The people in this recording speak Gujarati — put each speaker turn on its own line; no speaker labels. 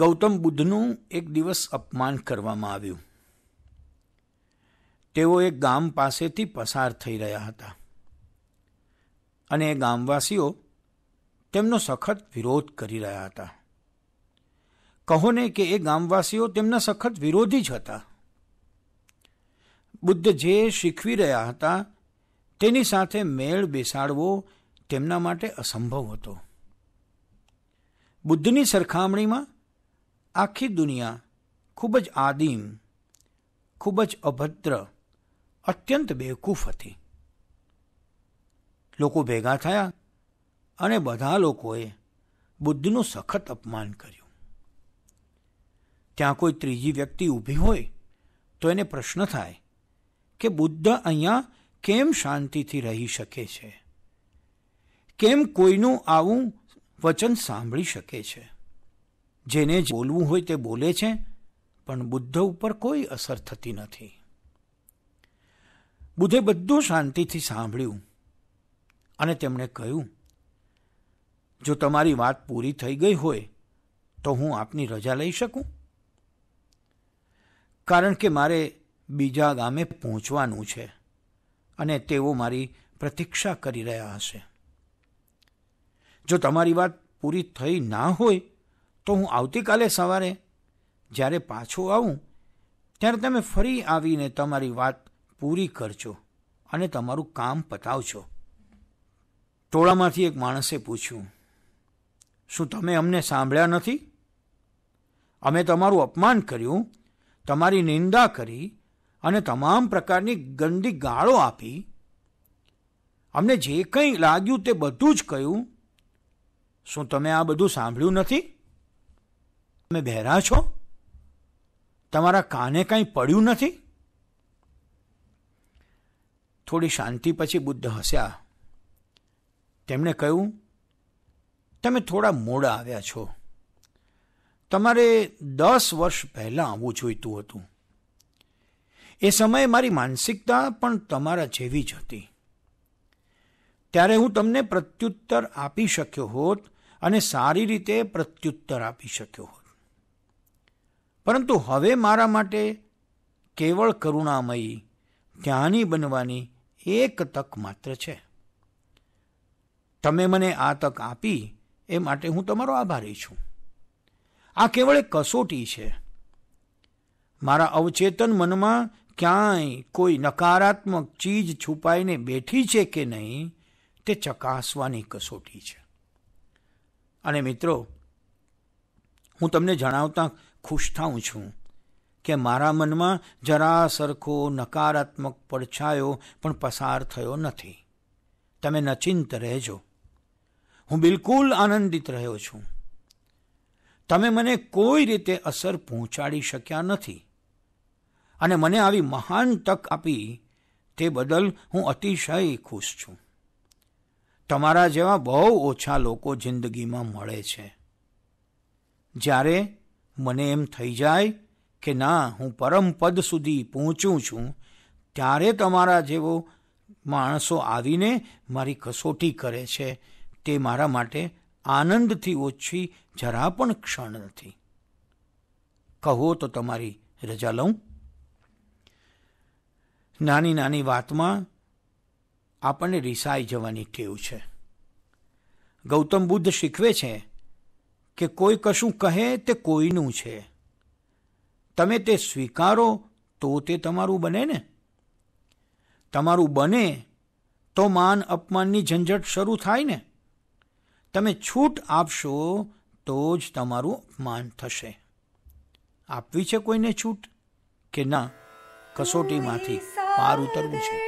ગૌતમ બુદ્ધનું એક દિવસ અપમાન કરવામાં આવ્યું તેઓ એક ગામ પાસેથી પસાર થઈ રહ્યા હતા અને એ ગામવાસીઓ તેમનો સખત વિરોધ કરી રહ્યા હતા કહોને કે એ ગામવાસીઓ તેમના સખત વિરોધી જ હતા બુદ્ધ જે શીખવી રહ્યા હતા તેની સાથે મેળ બેસાડવો તેમના માટે અસંભવ હતો બુદ્ધની સરખામણીમાં આખી દુનિયા ખૂબ જ આદિમ ખૂબ જ અભદ્ર અત્યંત બેવકૂફ હતી લોકો ભેગા થયા અને બધા લોકોએ બુદ્ધનું સખત અપમાન કર્યું ત્યાં કોઈ ત્રીજી વ્યક્તિ ઊભી હોય તો એને પ્રશ્ન થાય કે બુદ્ધ અહીંયા કેમ શાંતિથી રહી શકે છે કેમ કોઈનું આવું વચન સાંભળી શકે છે જેને બોલવું હોય તે બોલે છે પણ બુદ્ધ ઉપર કોઈ અસર થતી નથી બુદ્ધે બધું શાંતિથી સાંભળ્યું અને તેમણે કહ્યું જો તમારી વાત પૂરી થઈ ગઈ હોય તો હું આપની રજા લઈ શકું કારણ કે મારે બીજા ગામે પહોંચવાનું છે અને તેઓ મારી પ્રતીક્ષા કરી રહ્યા હશે જો તમારી વાત પૂરી થઈ ના હોય તો હું આવતીકાલે સવારે જ્યારે પાછો આવું ત્યારે તમે ફરી આવીને તમારી વાત પૂરી કરજો અને તમારું કામ પતાવજો ટોળામાંથી એક માણસે પૂછ્યું શું તમે અમને સાંભળ્યા નથી અમે તમારું અપમાન કર્યું તમારી નિંદા કરી અને તમામ પ્રકારની ગંદી ગાળો આપી અમને જે કંઈ લાગ્યું તે બધું જ કહ્યું શું તમે આ બધું સાંભળ્યું નથી તમે બહેરા છો તમારા કાને કંઈ પડ્યું નથી થોડી શાંતિ પછી બુદ્ધ હસ્યા તેમણે કહ્યું તમે થોડા મોડા આવ્યા છો તમારે દસ વર્ષ પહેલાં આવવું જોઈતું હતું એ સમયે મારી માનસિકતા પણ તમારા જેવી જ હતી ત્યારે હું તમને પ્રત્યુત્તર આપી શક્યો હોત અને સારી રીતે પ્રત્યુત્તર આપી શક્યો હોત પરંતુ હવે મારા માટે કેવળ કરુણામયી ત્યાંની બનવાની એક તક માત્ર છે તમે મને આ તક આપી એ માટે હું તમારો આભારી છું આ કેવળ એક કસોટી છે મારા અવચેતન મનમાં ક્યાંય કોઈ નકારાત્મક ચીજ છુપાઈને બેઠી છે કે નહીં તે ચકાસવાની કસોટી છે અને મિત્રો હું તમને જણાવતા ખુશ થાઉં છું કે મારા મનમાં જરા સરખો નકારાત્મક પડછાયો પણ પસાર થયો નથી તમે નચિંત રહેજો હું બિલકુલ આનંદિત રહ્યો છું તમે મને કોઈ રીતે અસર પહોંચાડી શક્યા નથી અને મને આવી મહાન તક આપી તે બદલ હું અતિશય ખુશ છું તમારા જેવા બહુ ઓછા લોકો જિંદગીમાં મળે છે જ્યારે મને એમ થઈ જાય કે ના હું પરમપદ સુધી પહોંચું છું ત્યારે તમારા જેવો માણસો આવીને મારી કસોટી કરે છે તે મારા માટે આનંદથી ઓછી જરા પણ ક્ષણ નથી કહો તો તમારી રજા લઉં નાની નાની વાતમાં આપણને રિસાઈ જવાની ટેવ છે ગૌતમ બુદ્ધ શીખવે છે કે કોઈ કશું કહે તે કોઈનું છે તમે તે સ્વીકારો તો તે તમારું બને ને તમારું બને તો માન અપમાનની ઝંઝટ શરૂ થાય ને તમે છૂટ આપશો તો જ તમારું અપમાન થશે આપવી છે કોઈને છૂટ કે ના કસોટીમાંથી પાર ઉતરવું છે